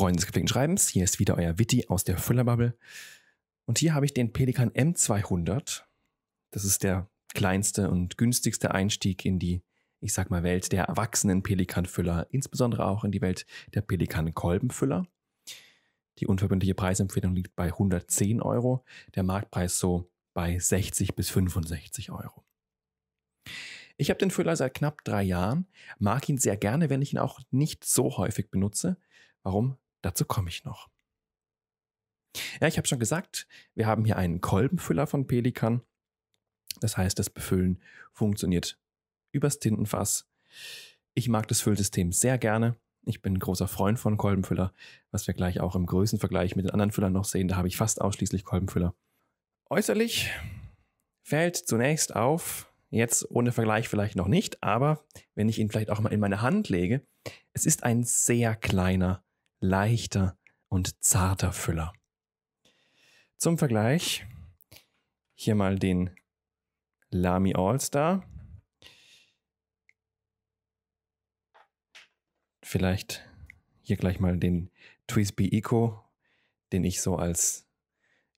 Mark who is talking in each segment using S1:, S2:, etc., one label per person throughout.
S1: Freunde des gepflegten Schreibens. Hier ist wieder euer Witty aus der Füllerbubble. Und hier habe ich den Pelikan M200. Das ist der kleinste und günstigste Einstieg in die, ich sag mal, Welt der erwachsenen Pelikanfüller, insbesondere auch in die Welt der Pelikan-Kolbenfüller. Die unverbindliche Preisempfehlung liegt bei 110 Euro, der Marktpreis so bei 60 bis 65 Euro. Ich habe den Füller seit knapp drei Jahren, mag ihn sehr gerne, wenn ich ihn auch nicht so häufig benutze. Warum? Dazu komme ich noch. Ja, ich habe schon gesagt, wir haben hier einen Kolbenfüller von Pelikan. Das heißt, das Befüllen funktioniert übers Tintenfass. Ich mag das Füllsystem sehr gerne. Ich bin ein großer Freund von Kolbenfüller, was wir gleich auch im Größenvergleich mit den anderen Füllern noch sehen. Da habe ich fast ausschließlich Kolbenfüller. Äußerlich fällt zunächst auf, jetzt ohne Vergleich vielleicht noch nicht, aber wenn ich ihn vielleicht auch mal in meine Hand lege, es ist ein sehr kleiner leichter und zarter Füller. Zum Vergleich hier mal den Lamy All-Star. Vielleicht hier gleich mal den Twisby Eco, den ich so als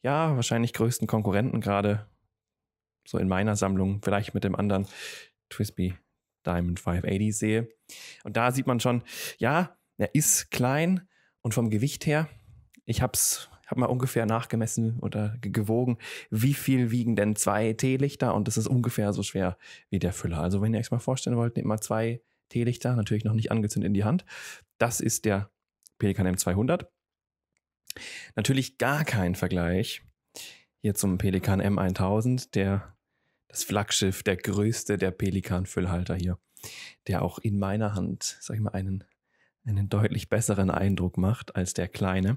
S1: ja, wahrscheinlich größten Konkurrenten gerade so in meiner Sammlung, vielleicht mit dem anderen Twisby Diamond 580 sehe. Und da sieht man schon, ja, er ist klein, und vom Gewicht her, ich habe es habe mal ungefähr nachgemessen oder gewogen, wie viel wiegen denn zwei Teelichter und das ist ungefähr so schwer wie der Füller. Also wenn ihr euch mal vorstellen wollt, nehmt mal zwei Teelichter, natürlich noch nicht angezündet in die Hand. Das ist der Pelikan M200. Natürlich gar kein Vergleich hier zum Pelikan M1000, der das Flaggschiff, der größte der Pelikan-Füllhalter hier, der auch in meiner Hand, sag ich mal, einen einen deutlich besseren Eindruck macht als der kleine.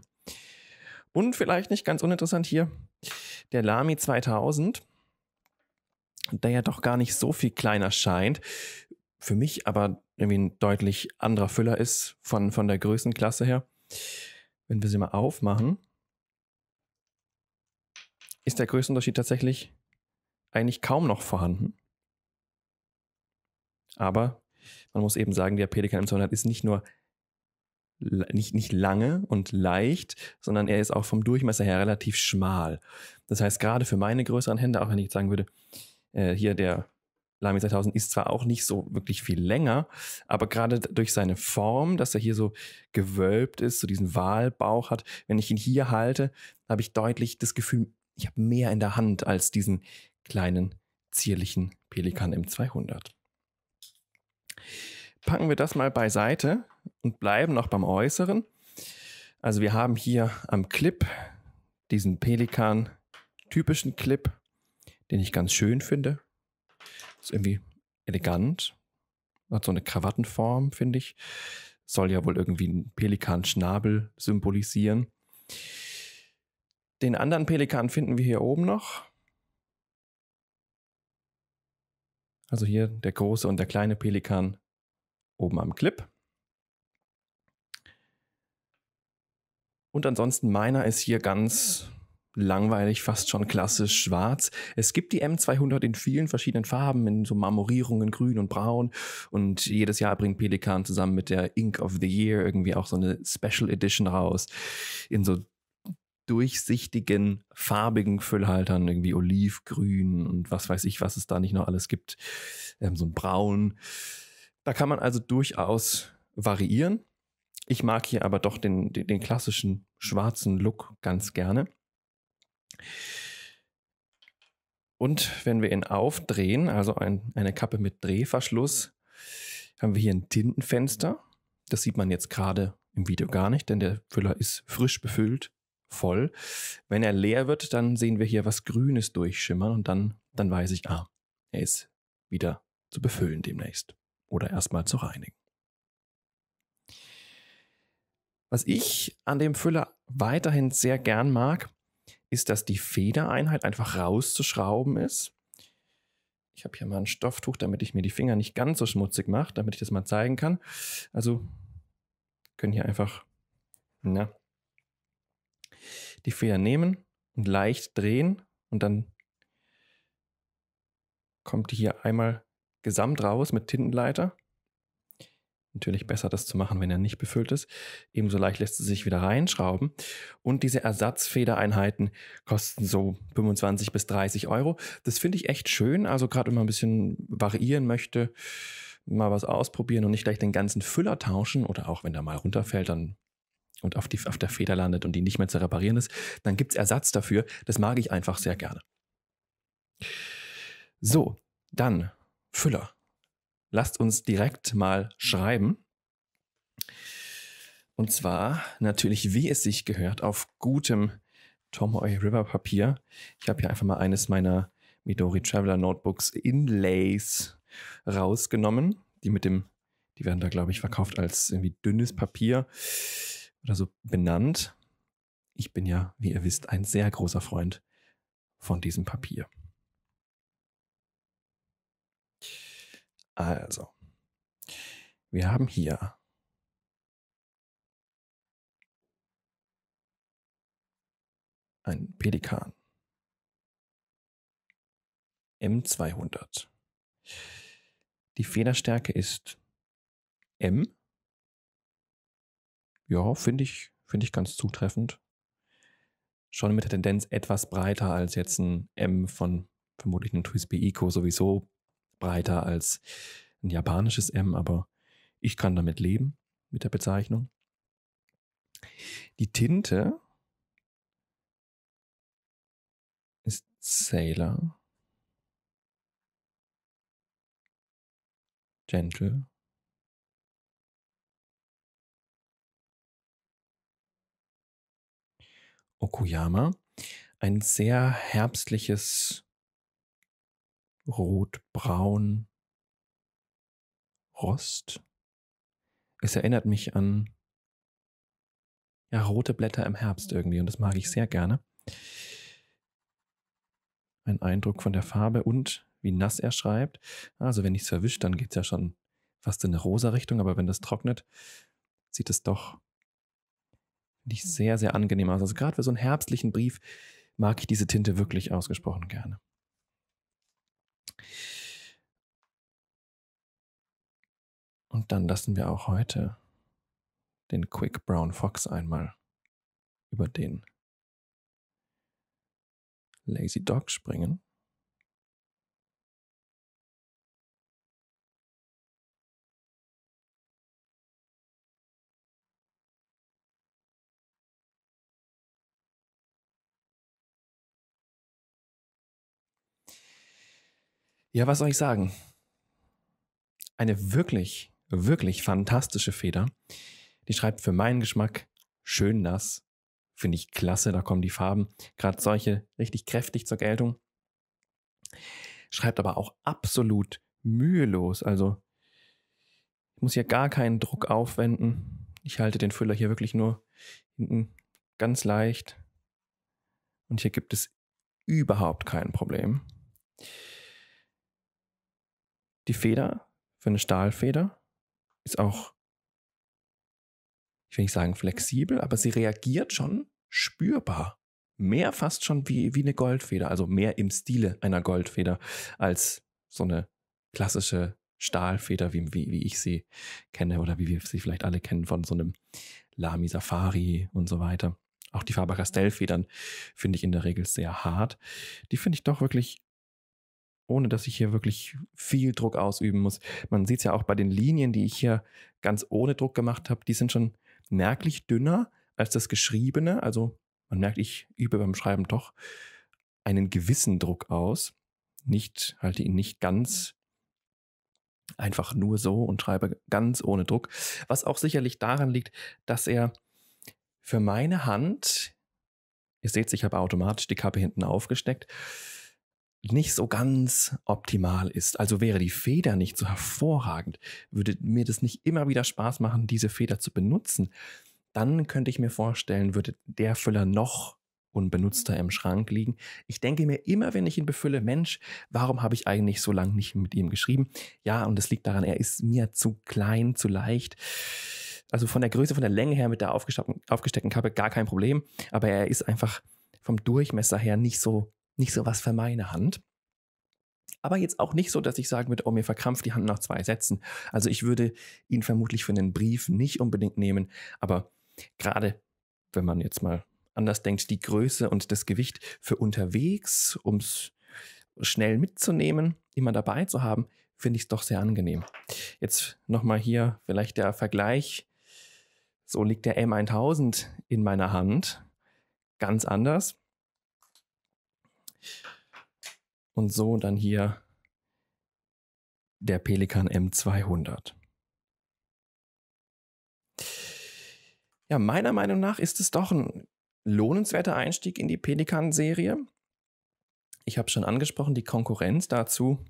S1: Und vielleicht nicht ganz uninteressant hier, der Lami 2000, der ja doch gar nicht so viel kleiner scheint, für mich aber irgendwie ein deutlich anderer Füller ist von, von der Größenklasse her. Wenn wir sie mal aufmachen, ist der Größenunterschied tatsächlich eigentlich kaum noch vorhanden. Aber man muss eben sagen, der Pelikan M200 ist nicht nur nicht, nicht lange und leicht, sondern er ist auch vom Durchmesser her relativ schmal. Das heißt, gerade für meine größeren Hände, auch wenn ich jetzt sagen würde, äh, hier der Lamy 2000 ist zwar auch nicht so wirklich viel länger, aber gerade durch seine Form, dass er hier so gewölbt ist, so diesen Walbauch hat, wenn ich ihn hier halte, habe ich deutlich das Gefühl, ich habe mehr in der Hand als diesen kleinen, zierlichen Pelikan m 200 packen wir das mal beiseite und bleiben noch beim Äußeren. Also wir haben hier am Clip diesen Pelikan typischen Clip, den ich ganz schön finde. Ist irgendwie elegant, hat so eine Krawattenform, finde ich. Soll ja wohl irgendwie einen Pelikanschnabel symbolisieren. Den anderen Pelikan finden wir hier oben noch. Also hier der große und der kleine Pelikan oben am Clip. Und ansonsten meiner ist hier ganz langweilig, fast schon klassisch schwarz. Es gibt die M200 in vielen verschiedenen Farben, in so Marmorierungen, grün und braun. Und jedes Jahr bringt Pelikan zusammen mit der Ink of the Year irgendwie auch so eine Special Edition raus. In so durchsichtigen, farbigen Füllhaltern, irgendwie olivgrün und was weiß ich, was es da nicht noch alles gibt. Ähm, so ein braun. Da kann man also durchaus variieren. Ich mag hier aber doch den, den, den klassischen schwarzen Look ganz gerne. Und wenn wir ihn aufdrehen, also ein, eine Kappe mit Drehverschluss, haben wir hier ein Tintenfenster. Das sieht man jetzt gerade im Video gar nicht, denn der Füller ist frisch befüllt, voll. Wenn er leer wird, dann sehen wir hier was Grünes durchschimmern und dann, dann weiß ich, ah, er ist wieder zu befüllen demnächst oder erstmal zu reinigen. Was ich an dem Füller weiterhin sehr gern mag, ist, dass die Federeinheit einfach rauszuschrauben ist. Ich habe hier mal ein Stofftuch, damit ich mir die Finger nicht ganz so schmutzig mache, damit ich das mal zeigen kann. Also können hier einfach na, die Feder nehmen und leicht drehen und dann kommt die hier einmal gesamt raus mit Tintenleiter. Natürlich mhm. besser das zu machen, wenn er nicht befüllt ist. Ebenso leicht lässt es sich wieder reinschrauben. Und diese Ersatzfedereinheiten kosten so 25 bis 30 Euro. Das finde ich echt schön. Also gerade wenn man ein bisschen variieren möchte, mal was ausprobieren und nicht gleich den ganzen Füller tauschen oder auch wenn der mal runterfällt dann und auf, die, auf der Feder landet und die nicht mehr zu reparieren ist, dann gibt es Ersatz dafür. Das mag ich einfach sehr gerne. So, dann Füller? Lasst uns direkt mal schreiben. Und zwar natürlich, wie es sich gehört, auf gutem Tomoe River Papier. Ich habe hier einfach mal eines meiner Midori Traveler Notebooks Inlays rausgenommen. Die mit dem, die werden da, glaube ich, verkauft als irgendwie dünnes Papier oder so benannt. Ich bin ja, wie ihr wisst, ein sehr großer Freund von diesem Papier. Also, wir haben hier ein Pelikan M200. Die Federstärke ist M. Ja, finde ich, find ich ganz zutreffend. Schon mit der Tendenz etwas breiter als jetzt ein M von vermutlich einem Twisby Eco sowieso breiter als ein japanisches M, aber ich kann damit leben, mit der Bezeichnung. Die Tinte ist Sailor. Gentle. Okuyama. Ein sehr herbstliches rotbraun, Rost. Es erinnert mich an ja, rote Blätter im Herbst irgendwie und das mag ich sehr gerne. Ein Eindruck von der Farbe und wie nass er schreibt. Also wenn ich es verwische, dann geht es ja schon fast in eine rosa Richtung, aber wenn das trocknet, sieht es doch nicht sehr, sehr angenehm aus. Also gerade für so einen herbstlichen Brief mag ich diese Tinte wirklich ausgesprochen gerne. Und dann lassen wir auch heute den Quick Brown Fox einmal über den Lazy Dog springen. Ja, was soll ich sagen? Eine wirklich, wirklich fantastische Feder. Die schreibt für meinen Geschmack schön nass. Finde ich klasse, da kommen die Farben, gerade solche, richtig kräftig zur Geltung. Schreibt aber auch absolut mühelos. Also ich muss hier gar keinen Druck aufwenden. Ich halte den Füller hier wirklich nur hinten ganz leicht. Und hier gibt es überhaupt kein Problem. Die Feder für eine Stahlfeder ist auch, ich will nicht sagen flexibel, aber sie reagiert schon spürbar. Mehr fast schon wie, wie eine Goldfeder, also mehr im Stile einer Goldfeder als so eine klassische Stahlfeder, wie, wie, wie ich sie kenne oder wie wir sie vielleicht alle kennen von so einem Lami Safari und so weiter. Auch die Faber-Castell-Federn finde ich in der Regel sehr hart. Die finde ich doch wirklich ohne dass ich hier wirklich viel Druck ausüben muss. Man sieht es ja auch bei den Linien, die ich hier ganz ohne Druck gemacht habe, die sind schon merklich dünner als das Geschriebene. Also man merkt, ich übe beim Schreiben doch einen gewissen Druck aus. Nicht, halte ihn nicht ganz einfach nur so und schreibe ganz ohne Druck. Was auch sicherlich daran liegt, dass er für meine Hand, ihr seht, ich habe automatisch die Kappe hinten aufgesteckt, nicht so ganz optimal ist. Also wäre die Feder nicht so hervorragend, würde mir das nicht immer wieder Spaß machen, diese Feder zu benutzen, dann könnte ich mir vorstellen, würde der Füller noch unbenutzter mhm. im Schrank liegen. Ich denke mir immer, wenn ich ihn befülle, Mensch, warum habe ich eigentlich so lange nicht mit ihm geschrieben? Ja, und es liegt daran, er ist mir zu klein, zu leicht. Also von der Größe, von der Länge her mit der aufgesteckten Kappe gar kein Problem, aber er ist einfach vom Durchmesser her nicht so nicht so was für meine Hand. Aber jetzt auch nicht so, dass ich sagen würde, oh, mir verkrampft die Hand nach zwei Sätzen. Also ich würde ihn vermutlich für einen Brief nicht unbedingt nehmen, aber gerade wenn man jetzt mal anders denkt, die Größe und das Gewicht für unterwegs, um es schnell mitzunehmen, immer dabei zu haben, finde ich es doch sehr angenehm. Jetzt nochmal hier vielleicht der Vergleich. So liegt der M1000 in meiner Hand. Ganz anders. Und so dann hier der Pelikan M200. Ja, meiner Meinung nach ist es doch ein lohnenswerter Einstieg in die Pelikan-Serie. Ich habe schon angesprochen, die Konkurrenz dazu,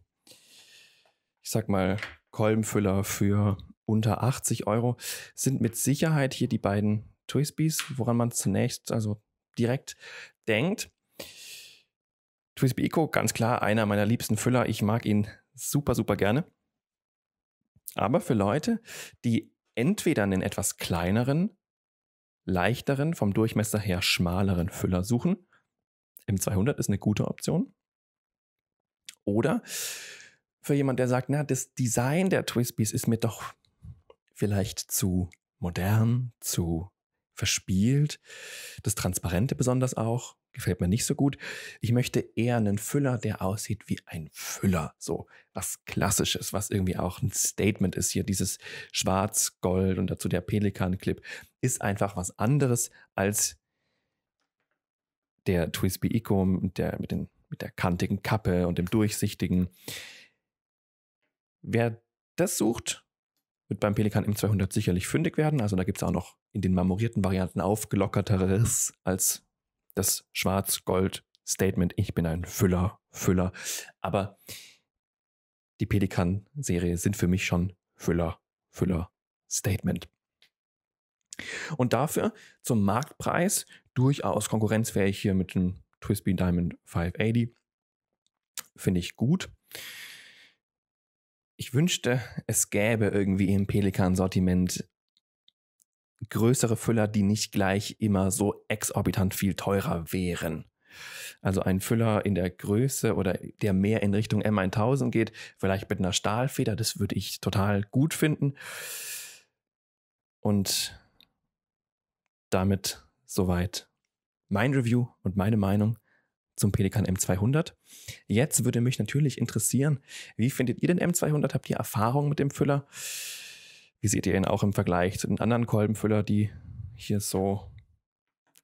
S1: ich sag mal, Kolbenfüller für unter 80 Euro, sind mit Sicherheit hier die beiden Twisbys, woran man zunächst also direkt denkt. Twisby Eco, ganz klar einer meiner liebsten Füller. Ich mag ihn super, super gerne. Aber für Leute, die entweder einen etwas kleineren, leichteren, vom Durchmesser her schmaleren Füller suchen, M200 ist eine gute Option. Oder für jemand, der sagt, na, das Design der Twisbys ist mir doch vielleicht zu modern, zu verspielt, das Transparente besonders auch. Gefällt mir nicht so gut. Ich möchte eher einen Füller, der aussieht wie ein Füller. So was Klassisches, was irgendwie auch ein Statement ist hier. Dieses Schwarz-Gold und dazu der Pelikan-Clip ist einfach was anderes als der Twisby Ico mit der, mit, den, mit der kantigen Kappe und dem durchsichtigen. Wer das sucht, wird beim Pelikan M200 sicherlich fündig werden. Also da gibt es auch noch in den marmorierten Varianten aufgelockerteres als das Schwarz-Gold-Statement, ich bin ein Füller, Füller. Aber die Pelikan-Serie sind für mich schon Füller, Füller, Statement. Und dafür zum Marktpreis durchaus konkurrenzfähig hier mit dem Twisby Diamond 580. Finde ich gut. Ich wünschte, es gäbe irgendwie im Pelikan-Sortiment größere Füller, die nicht gleich immer so exorbitant viel teurer wären. Also ein Füller in der Größe oder der mehr in Richtung M1000 geht, vielleicht mit einer Stahlfeder, das würde ich total gut finden. Und damit soweit mein Review und meine Meinung zum Pelikan M200. Jetzt würde mich natürlich interessieren, wie findet ihr den M200? Habt ihr Erfahrung mit dem Füller? Wie seht ihr ihn auch im Vergleich zu den anderen Kolbenfüller, die hier so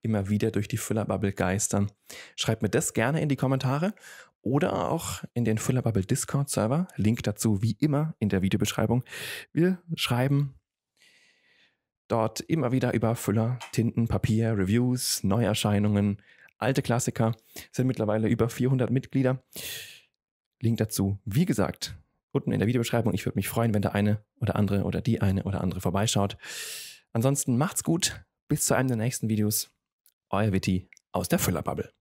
S1: immer wieder durch die Füllerbubble geistern? Schreibt mir das gerne in die Kommentare oder auch in den Füllerbubble Discord Server. Link dazu wie immer in der Videobeschreibung. Wir schreiben dort immer wieder über Füller, Tinten, Papier, Reviews, Neuerscheinungen, alte Klassiker. Es sind mittlerweile über 400 Mitglieder. Link dazu, wie gesagt, unten in der Videobeschreibung. Ich würde mich freuen, wenn der eine oder andere oder die eine oder andere vorbeischaut. Ansonsten macht's gut. Bis zu einem der nächsten Videos. Euer Witty aus der Füllerbubble.